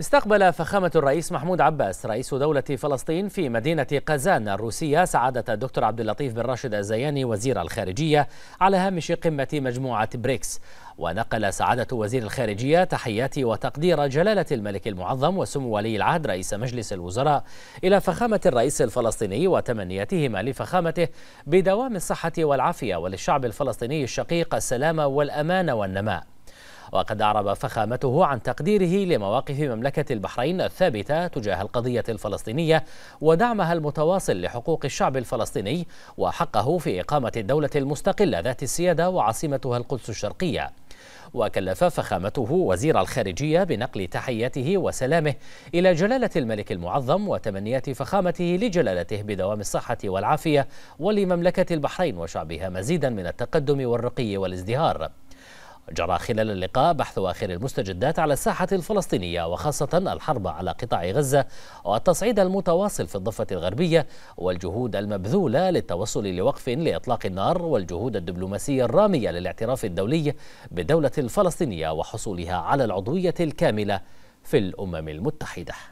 استقبل فخامة الرئيس محمود عباس رئيس دولة فلسطين في مدينة قزان الروسية سعادة الدكتور عبد اللطيف بن راشد الزياني وزير الخارجية على هامش قمة مجموعة بريكس ونقل سعادة وزير الخارجية تحيات وتقدير جلالة الملك المعظم وسمو ولي العهد رئيس مجلس الوزراء إلى فخامة الرئيس الفلسطيني وتمنياتهما لفخامته بدوام الصحة والعافية وللشعب الفلسطيني الشقيق السلام والأمان والنماء وقد أعرب فخامته عن تقديره لمواقف مملكة البحرين الثابتة تجاه القضية الفلسطينية ودعمها المتواصل لحقوق الشعب الفلسطيني وحقه في إقامة الدولة المستقلة ذات السيادة وعاصمتها القدس الشرقية وكلف فخامته وزير الخارجية بنقل تحياته وسلامه إلى جلالة الملك المعظم وتمنيات فخامته لجلالته بدوام الصحة والعافية ولمملكة البحرين وشعبها مزيدا من التقدم والرقي والازدهار جرى خلال اللقاء بحث آخر المستجدات على الساحة الفلسطينية وخاصة الحرب على قطاع غزة والتصعيد المتواصل في الضفة الغربية والجهود المبذولة للتوصل لوقف لإطلاق النار والجهود الدبلوماسية الرامية للاعتراف الدولي بالدولة الفلسطينية وحصولها على العضوية الكاملة في الأمم المتحدة